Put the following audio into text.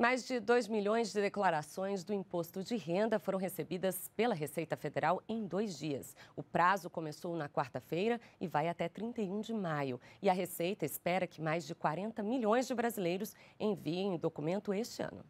Mais de 2 milhões de declarações do imposto de renda foram recebidas pela Receita Federal em dois dias. O prazo começou na quarta-feira e vai até 31 de maio. E a Receita espera que mais de 40 milhões de brasileiros enviem o documento este ano.